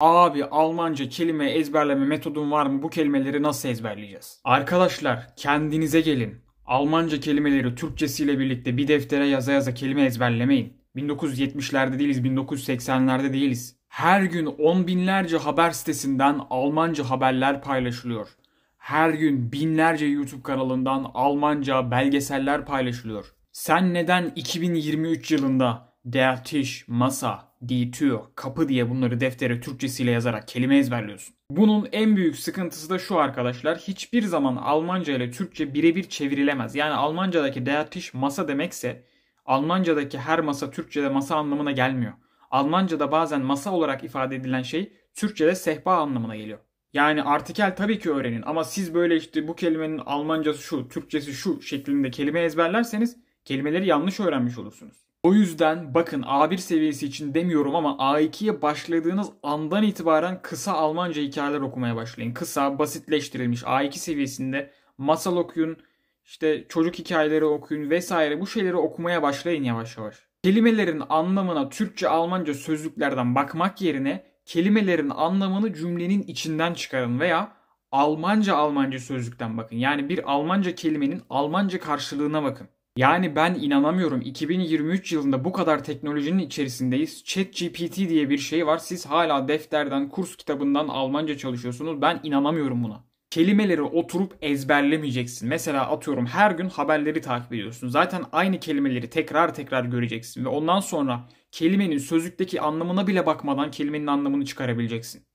Abi Almanca kelime ezberleme metodun var mı? Bu kelimeleri nasıl ezberleyeceğiz? Arkadaşlar kendinize gelin. Almanca kelimeleri Türkçesiyle birlikte bir deftere yaza yaza kelime ezberlemeyin. 1970'lerde değiliz, 1980'lerde değiliz. Her gün on binlerce haber sitesinden Almanca haberler paylaşılıyor. Her gün binlerce YouTube kanalından Almanca belgeseller paylaşılıyor. Sen neden 2023 yılında Der Tisch Masa ditür, kapı diye bunları deftere Türkçesiyle yazarak kelime ezberliyorsun. Bunun en büyük sıkıntısı da şu arkadaşlar. Hiçbir zaman Almanca ile Türkçe birebir çevrilemez. Yani Almancadaki der Tisch masa demekse Almancadaki her masa Türkçede masa anlamına gelmiyor. Almancada bazen masa olarak ifade edilen şey Türkçede sehpa anlamına geliyor. Yani artikel tabii ki öğrenin ama siz böyle işte bu kelimenin Almancası şu, Türkçesi şu şeklinde kelime ezberlerseniz kelimeleri yanlış öğrenmiş olursunuz. O yüzden bakın A1 seviyesi için demiyorum ama A2'ye başladığınız andan itibaren kısa Almanca hikayeler okumaya başlayın. Kısa, basitleştirilmiş A2 seviyesinde masal okuyun, işte çocuk hikayeleri okuyun vesaire bu şeyleri okumaya başlayın yavaş yavaş. Kelimelerin anlamına Türkçe, Almanca sözlüklerden bakmak yerine kelimelerin anlamını cümlenin içinden çıkarın veya Almanca Almanca sözlükten bakın. Yani bir Almanca kelimenin Almanca karşılığına bakın. Yani ben inanamıyorum 2023 yılında bu kadar teknolojinin içerisindeyiz. ChatGPT diye bir şey var. Siz hala defterden, kurs kitabından Almanca çalışıyorsunuz. Ben inanamıyorum buna kelimeleri oturup ezberlemeyeceksin. Mesela atıyorum her gün haberleri takip ediyorsun. Zaten aynı kelimeleri tekrar tekrar göreceksin ve ondan sonra kelimenin sözlükteki anlamına bile bakmadan kelimenin anlamını çıkarabileceksin.